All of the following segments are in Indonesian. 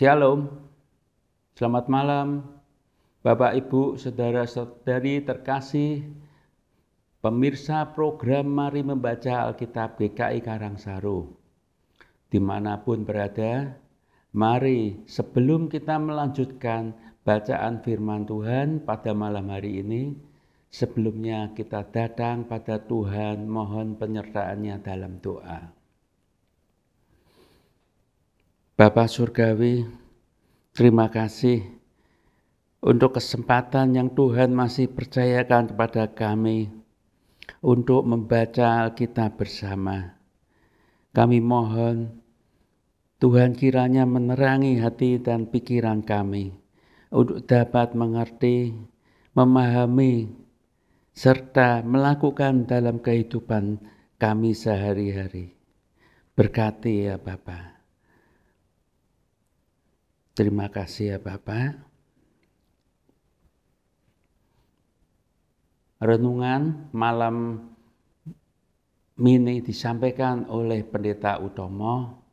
Shalom, selamat malam, Bapak, Ibu, Saudara-saudari terkasih, pemirsa program Mari Membaca Alkitab GKI Karangsaru. Dimanapun berada, mari sebelum kita melanjutkan bacaan firman Tuhan pada malam hari ini, sebelumnya kita datang pada Tuhan mohon penyertaannya dalam doa. Bapak Surgawi, terima kasih untuk kesempatan yang Tuhan masih percayakan kepada kami untuk membaca Alkitab bersama. Kami mohon Tuhan kiranya menerangi hati dan pikiran kami untuk dapat mengerti, memahami, serta melakukan dalam kehidupan kami sehari-hari. Berkati ya Bapak. Terima kasih ya Bapak. Renungan malam mini disampaikan oleh Pendeta Utomo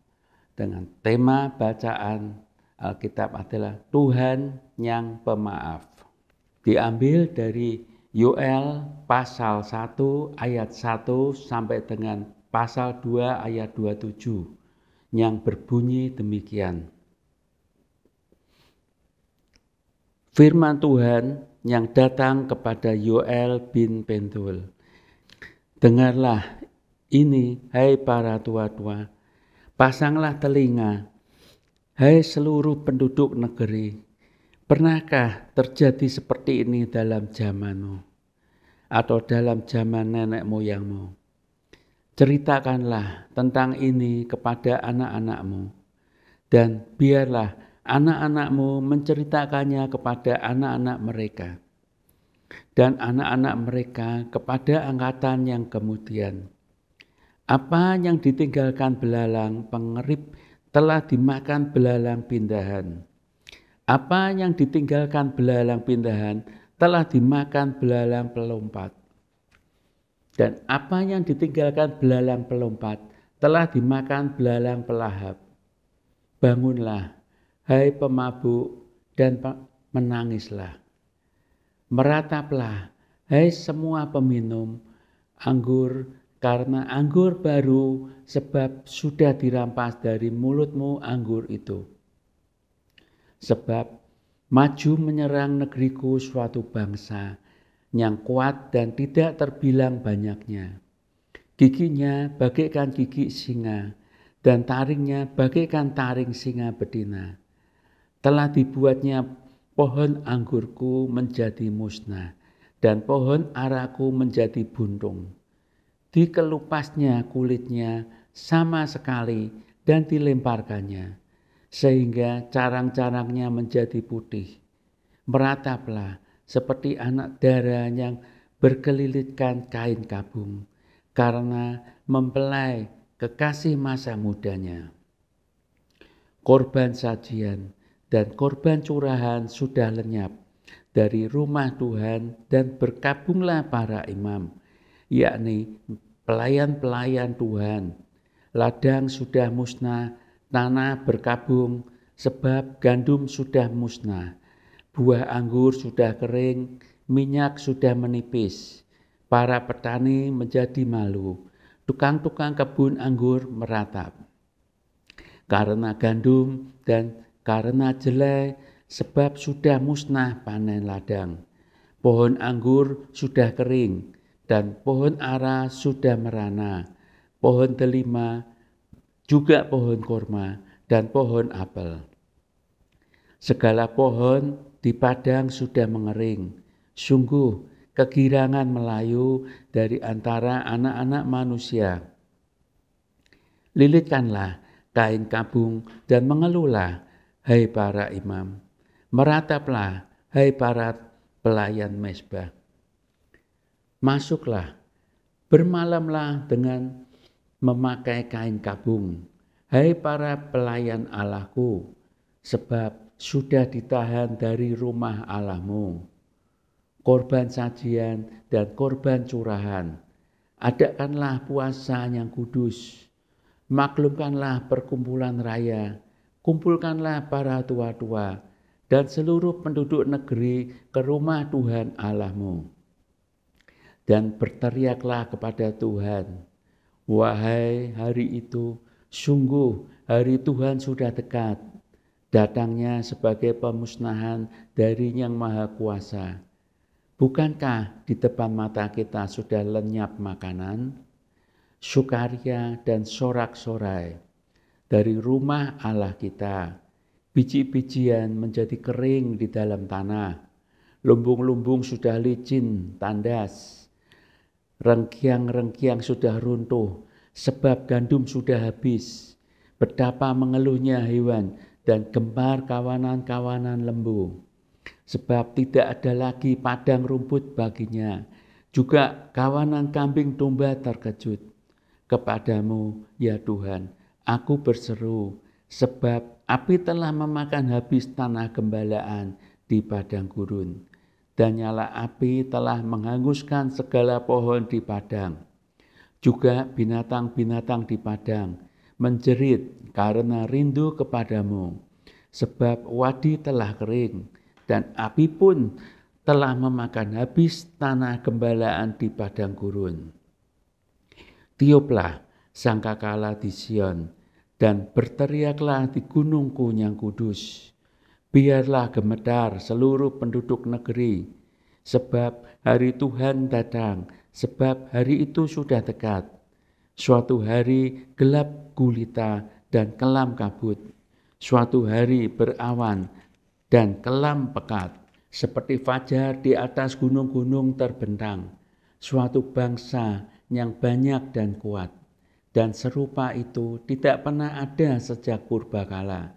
dengan tema bacaan Alkitab adalah Tuhan yang pemaaf. Diambil dari Yoel pasal 1 ayat 1 sampai dengan pasal 2 ayat 27 yang berbunyi demikian. firman Tuhan yang datang kepada Yoel bin Pentul. Dengarlah ini, hai para tua-tua, pasanglah telinga, hai seluruh penduduk negeri, pernahkah terjadi seperti ini dalam zamanmu atau dalam zaman nenek moyangmu? Ceritakanlah tentang ini kepada anak-anakmu, dan biarlah anak-anakmu menceritakannya kepada anak-anak mereka dan anak-anak mereka kepada angkatan yang kemudian. Apa yang ditinggalkan belalang pengerip telah dimakan belalang pindahan. Apa yang ditinggalkan belalang pindahan telah dimakan belalang pelompat. Dan apa yang ditinggalkan belalang pelompat telah dimakan belalang pelahap. Bangunlah, Hai pemabuk dan menangislah. Merataplah, hai semua peminum anggur, karena anggur baru sebab sudah dirampas dari mulutmu anggur itu. Sebab maju menyerang negeriku suatu bangsa yang kuat dan tidak terbilang banyaknya. Giginya bagaikan gigi singa dan taringnya bagaikan taring singa betina telah dibuatnya pohon anggurku menjadi musnah dan pohon araku menjadi buntung. Dikelupasnya kulitnya sama sekali dan dilemparkannya, sehingga carang-carangnya menjadi putih. Merataplah seperti anak darah yang berkelilitkan kain kabung, karena mempelai kekasih masa mudanya. Korban sajian dan korban curahan sudah lenyap dari rumah Tuhan dan berkabunglah para imam, yakni pelayan-pelayan Tuhan. Ladang sudah musnah, tanah berkabung, sebab gandum sudah musnah, buah anggur sudah kering, minyak sudah menipis. Para petani menjadi malu, tukang-tukang kebun anggur meratap. Karena gandum dan karena jelek sebab sudah musnah panen ladang. Pohon anggur sudah kering dan pohon ara sudah merana. Pohon delima juga pohon korma dan pohon apel. Segala pohon di padang sudah mengering. Sungguh kegirangan melayu dari antara anak-anak manusia. Lilitkanlah kain kabung dan mengelulah hai para imam. Merataplah, hai para pelayan mesbah. Masuklah, bermalamlah dengan memakai kain kabung. Hai para pelayan Allahku, sebab sudah ditahan dari rumah Allahmu. Korban sajian dan korban curahan. Adakanlah puasa yang kudus. Maklumkanlah perkumpulan raya kumpulkanlah para tua-tua dan seluruh penduduk negeri ke rumah Tuhan Allahmu. Dan berteriaklah kepada Tuhan, Wahai hari itu, sungguh hari Tuhan sudah dekat, datangnya sebagai pemusnahan dari Yang Maha Kuasa. Bukankah di depan mata kita sudah lenyap makanan, sukaria dan sorak-sorai, dari rumah Allah kita. Biji-bijian menjadi kering di dalam tanah. Lumbung-lumbung sudah licin, tandas. Rengkiang-rengkiang sudah runtuh, sebab gandum sudah habis. Betapa mengeluhnya hewan dan gemar kawanan-kawanan lembu. Sebab tidak ada lagi padang rumput baginya. Juga kawanan kambing domba terkejut. Kepadamu, ya Tuhan, Aku berseru, sebab api telah memakan habis tanah gembalaan di padang gurun. Dan nyala api telah menghanguskan segala pohon di padang. Juga binatang-binatang di padang menjerit karena rindu kepadamu. Sebab wadi telah kering dan api pun telah memakan habis tanah gembalaan di padang gurun. Tiuplah sangkakala di Sion, dan berteriaklah di gunungku yang kudus. Biarlah gemedar seluruh penduduk negeri, sebab hari Tuhan datang, sebab hari itu sudah dekat. Suatu hari gelap gulita dan kelam kabut, suatu hari berawan dan kelam pekat, seperti fajar di atas gunung-gunung terbentang, suatu bangsa yang banyak dan kuat dan serupa itu tidak pernah ada sejak purba kala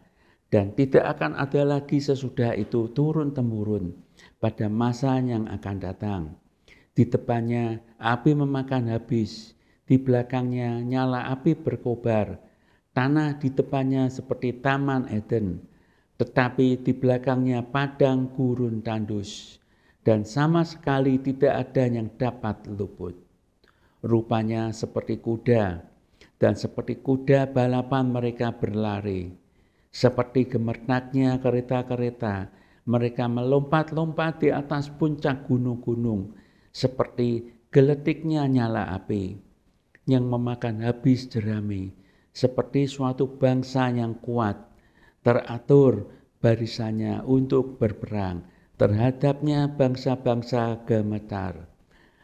dan tidak akan ada lagi sesudah itu turun-temurun pada masa yang akan datang. Di depannya api memakan habis, di belakangnya nyala api berkobar, tanah di depannya seperti taman Eden, tetapi di belakangnya padang gurun tandus, dan sama sekali tidak ada yang dapat luput. Rupanya seperti kuda dan seperti kuda balapan mereka berlari. Seperti gemernaknya kereta-kereta, mereka melompat-lompat di atas puncak gunung-gunung, seperti geletiknya nyala api yang memakan habis jerami, seperti suatu bangsa yang kuat, teratur barisannya untuk berperang terhadapnya bangsa-bangsa gemetar.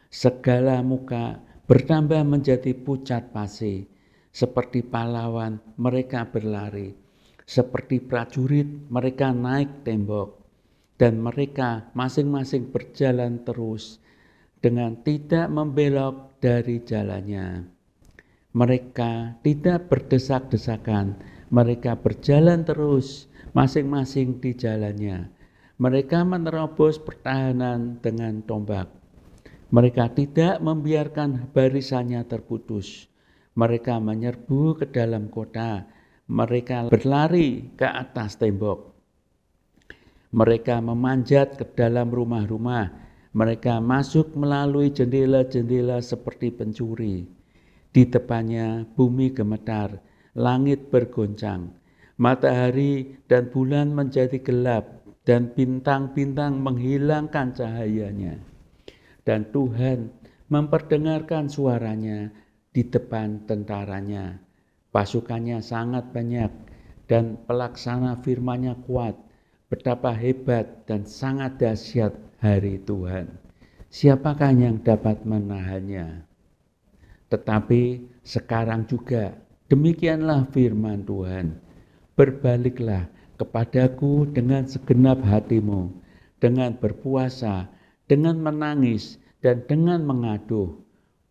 Segala muka bertambah menjadi pucat pasi, seperti pahlawan, mereka berlari. Seperti prajurit, mereka naik tembok. Dan mereka masing-masing berjalan terus dengan tidak membelok dari jalannya. Mereka tidak berdesak-desakan, mereka berjalan terus masing-masing di jalannya. Mereka menerobos pertahanan dengan tombak. Mereka tidak membiarkan barisannya terputus. Mereka menyerbu ke dalam kota. Mereka berlari ke atas tembok. Mereka memanjat ke dalam rumah-rumah. Mereka masuk melalui jendela-jendela seperti pencuri. Di depannya bumi gemetar, langit bergoncang. Matahari dan bulan menjadi gelap dan bintang-bintang menghilangkan cahayanya. Dan Tuhan memperdengarkan suaranya di depan tentaranya. Pasukannya sangat banyak dan pelaksana firmanya kuat. Betapa hebat dan sangat dahsyat hari Tuhan. Siapakah yang dapat menahannya? Tetapi sekarang juga demikianlah firman Tuhan. Berbaliklah kepadaku dengan segenap hatimu, dengan berpuasa, dengan menangis, dan dengan mengaduh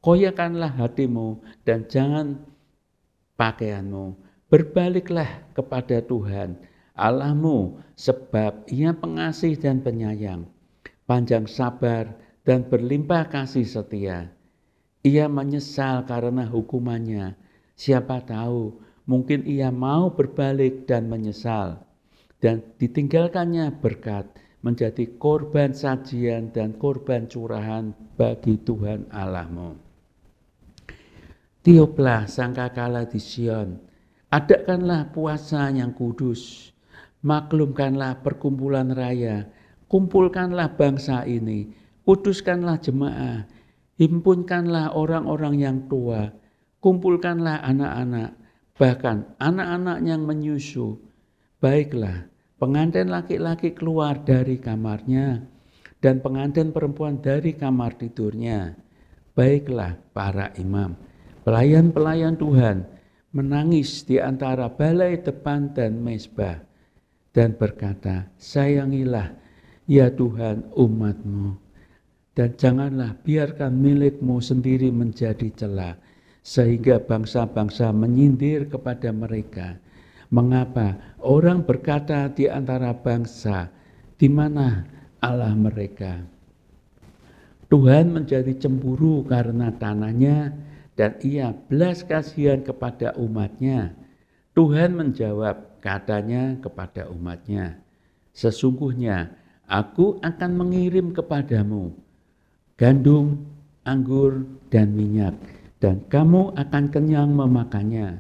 Koyakanlah hatimu dan jangan pakaianmu. Berbaliklah kepada Tuhan Allahmu sebab ia pengasih dan penyayang, panjang sabar dan berlimpah kasih setia. Ia menyesal karena hukumannya. Siapa tahu mungkin ia mau berbalik dan menyesal. Dan ditinggalkannya berkat menjadi korban sajian dan korban curahan bagi Tuhan Allahmu. Tiuplah sangkakala di Sion, adakanlah puasa yang kudus, maklumkanlah perkumpulan raya, kumpulkanlah bangsa ini, kuduskanlah jemaah, himpunkanlah orang-orang yang tua, kumpulkanlah anak-anak, bahkan anak-anak yang menyusu. Baiklah, pengantin laki-laki keluar dari kamarnya, dan pengantin perempuan dari kamar tidurnya. Baiklah para imam. Pelayan-pelayan Tuhan menangis di antara balai depan dan mesbah dan berkata, Sayangilah ya Tuhan umatmu dan janganlah biarkan milikmu sendiri menjadi celah sehingga bangsa-bangsa menyindir kepada mereka. Mengapa orang berkata di antara bangsa, di mana Allah mereka? Tuhan menjadi cemburu karena tanahnya dan ia belas kasihan kepada umatnya. Tuhan menjawab katanya kepada umatnya, Sesungguhnya aku akan mengirim kepadamu gandum, anggur, dan minyak, dan kamu akan kenyang memakannya.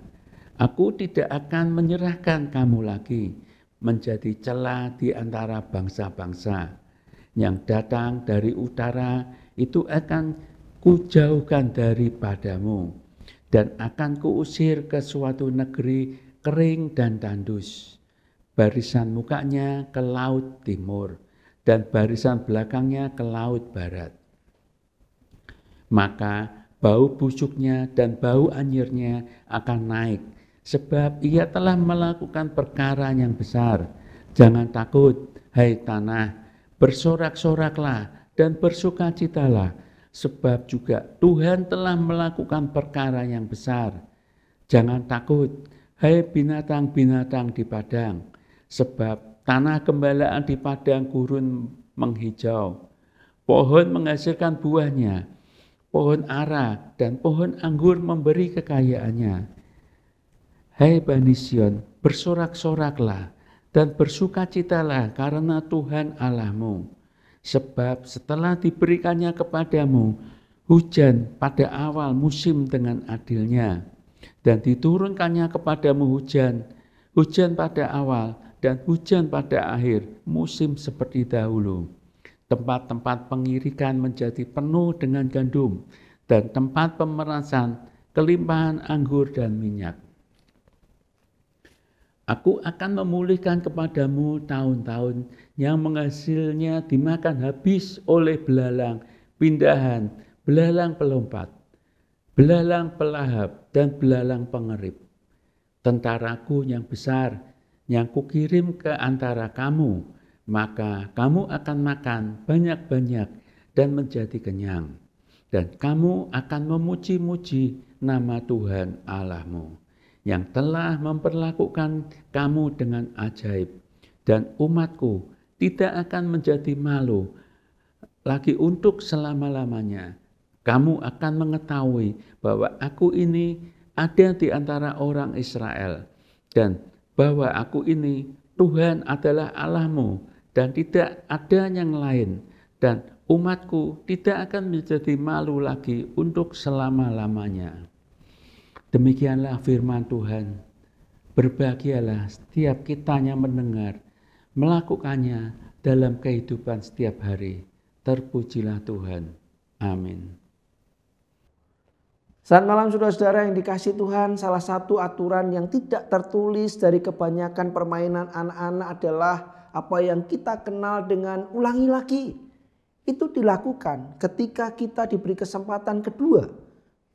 Aku tidak akan menyerahkan kamu lagi menjadi celah di antara bangsa-bangsa yang datang dari utara itu akan kujauhkan daripadamu dan akan kuusir ke suatu negeri kering dan tandus. Barisan mukanya ke laut timur dan barisan belakangnya ke laut barat. Maka bau busuknya dan bau anjirnya akan naik sebab ia telah melakukan perkara yang besar. Jangan takut, hai tanah, bersorak-soraklah dan bersukacitalah Sebab juga Tuhan telah melakukan perkara yang besar. Jangan takut, hai binatang-binatang di padang, sebab tanah gembalaan di padang gurun menghijau. Pohon menghasilkan buahnya, pohon ara dan pohon anggur memberi kekayaannya. Hai Bani Sion, bersorak-soraklah dan bersukacitalah karena Tuhan Allahmu Sebab setelah diberikannya kepadamu hujan pada awal musim dengan adilnya, dan diturunkannya kepadamu hujan, hujan pada awal dan hujan pada akhir musim seperti dahulu. Tempat-tempat pengirikan menjadi penuh dengan gandum, dan tempat pemerasan kelimpahan anggur dan minyak. Aku akan memulihkan kepadamu tahun-tahun yang menghasilnya dimakan habis oleh belalang, pindahan, belalang pelompat, belalang pelahap, dan belalang pengerip. Tentaraku yang besar yang kukirim ke antara kamu, maka kamu akan makan banyak-banyak dan menjadi kenyang. Dan kamu akan memuji-muji nama Tuhan Allahmu yang telah memperlakukan kamu dengan ajaib. Dan umatku tidak akan menjadi malu lagi untuk selama-lamanya. Kamu akan mengetahui bahwa aku ini ada di antara orang Israel dan bahwa aku ini Tuhan adalah Allahmu dan tidak ada yang lain dan umatku tidak akan menjadi malu lagi untuk selama-lamanya. Demikianlah firman Tuhan. Berbahagialah setiap kitanya mendengar, melakukannya dalam kehidupan setiap hari. Terpujilah Tuhan. Amin. Saat malam saudara-saudara yang dikasih Tuhan, salah satu aturan yang tidak tertulis dari kebanyakan permainan anak-anak adalah apa yang kita kenal dengan ulangi lagi. Itu dilakukan ketika kita diberi kesempatan kedua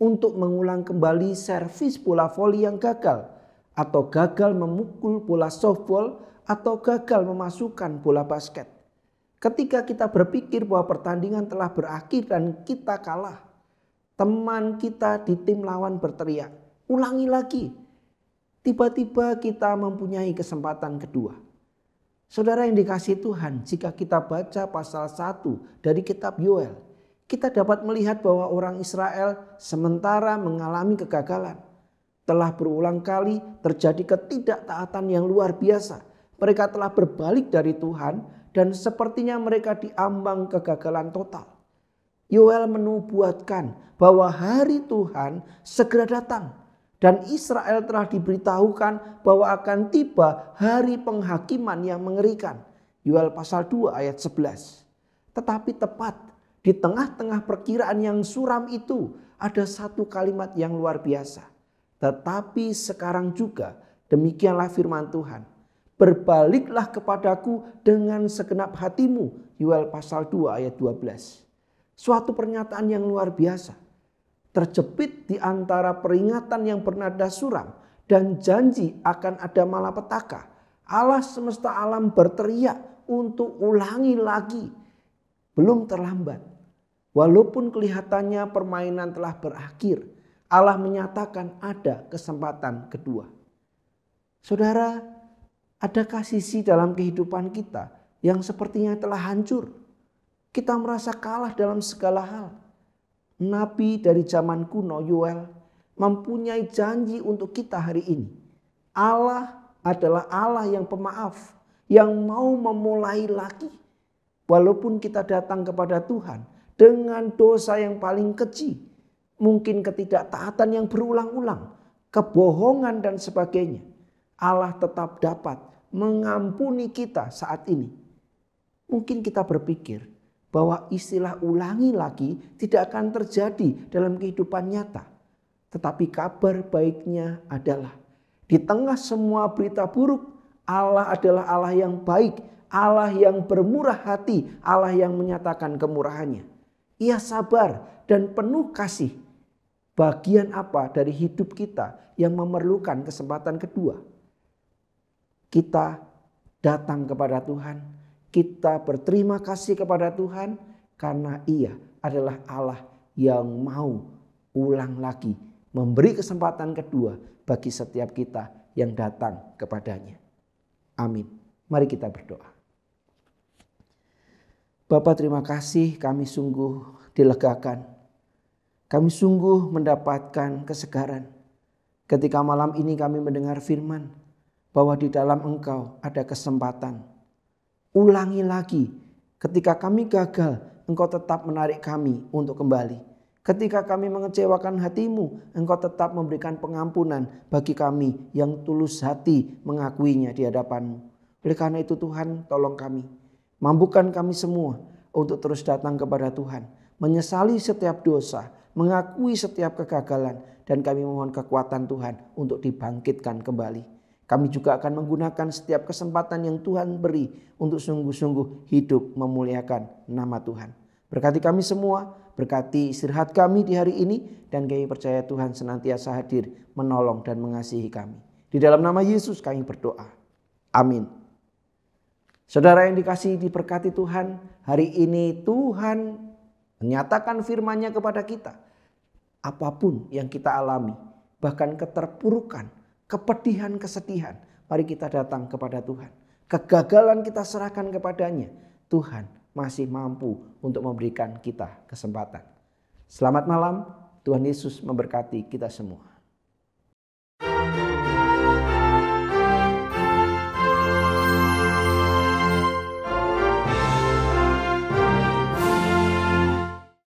untuk mengulang kembali servis bola voli yang gagal atau gagal memukul bola softball atau gagal memasukkan bola basket. Ketika kita berpikir bahwa pertandingan telah berakhir dan kita kalah, teman kita di tim lawan berteriak, "Ulangi lagi!" Tiba-tiba kita mempunyai kesempatan kedua. Saudara yang dikasih Tuhan, jika kita baca pasal 1 dari kitab Yoel, kita dapat melihat bahwa orang Israel sementara mengalami kegagalan. Telah berulang kali terjadi ketidaktaatan yang luar biasa. Mereka telah berbalik dari Tuhan dan sepertinya mereka diambang kegagalan total. Yoel menubuatkan bahwa hari Tuhan segera datang dan Israel telah diberitahukan bahwa akan tiba hari penghakiman yang mengerikan. Yoel pasal 2 ayat 11. Tetapi tepat di tengah-tengah perkiraan yang suram itu ada satu kalimat yang luar biasa. Tetapi sekarang juga demikianlah firman Tuhan. Berbaliklah kepadaku dengan segenap hatimu. Yuel pasal 2 ayat 12. Suatu pernyataan yang luar biasa. Terjepit di antara peringatan yang bernada suram dan janji akan ada malapetaka. Allah semesta alam berteriak untuk ulangi lagi. Belum terlambat. Walaupun kelihatannya permainan telah berakhir, Allah menyatakan ada kesempatan kedua. Saudara, adakah sisi dalam kehidupan kita yang sepertinya telah hancur? Kita merasa kalah dalam segala hal. Nabi dari zaman kuno Yoel mempunyai janji untuk kita hari ini. Allah adalah Allah yang pemaaf, yang mau memulai lagi. Walaupun kita datang kepada Tuhan, dengan dosa yang paling kecil, mungkin ketidaktaatan yang berulang-ulang, kebohongan dan sebagainya. Allah tetap dapat mengampuni kita saat ini. Mungkin kita berpikir bahwa istilah ulangi lagi tidak akan terjadi dalam kehidupan nyata. Tetapi kabar baiknya adalah di tengah semua berita buruk, Allah adalah Allah yang baik, Allah yang bermurah hati, Allah yang menyatakan kemurahannya. Ia sabar dan penuh kasih. Bagian apa dari hidup kita yang memerlukan kesempatan kedua? Kita datang kepada Tuhan, kita berterima kasih kepada Tuhan karena Ia adalah Allah yang mau ulang lagi memberi kesempatan kedua bagi setiap kita yang datang kepadanya. Amin. Mari kita berdoa. Bapak terima kasih kami sungguh dilegakan. Kami sungguh mendapatkan kesegaran. Ketika malam ini kami mendengar firman bahwa di dalam engkau ada kesempatan. Ulangi lagi ketika kami gagal engkau tetap menarik kami untuk kembali. Ketika kami mengecewakan hatimu, engkau tetap memberikan pengampunan bagi kami yang tulus hati mengakuinya di hadapanmu. Oleh karena itu Tuhan tolong kami Mampukan kami semua untuk terus datang kepada Tuhan, menyesali setiap dosa, mengakui setiap kegagalan, dan kami mohon kekuatan Tuhan untuk dibangkitkan kembali. Kami juga akan menggunakan setiap kesempatan yang Tuhan beri untuk sungguh-sungguh hidup memuliakan nama Tuhan. Berkati kami semua, berkati istirahat kami di hari ini, dan kami percaya Tuhan senantiasa hadir menolong dan mengasihi kami. Di dalam nama Yesus kami berdoa. Amin. Saudara yang dikasih diberkati Tuhan, hari ini Tuhan menyatakan firman-Nya kepada kita. Apapun yang kita alami, bahkan keterpurukan, kepedihan, kesedihan, mari kita datang kepada Tuhan. Kegagalan kita serahkan kepadanya. Tuhan masih mampu untuk memberikan kita kesempatan. Selamat malam, Tuhan Yesus memberkati kita semua.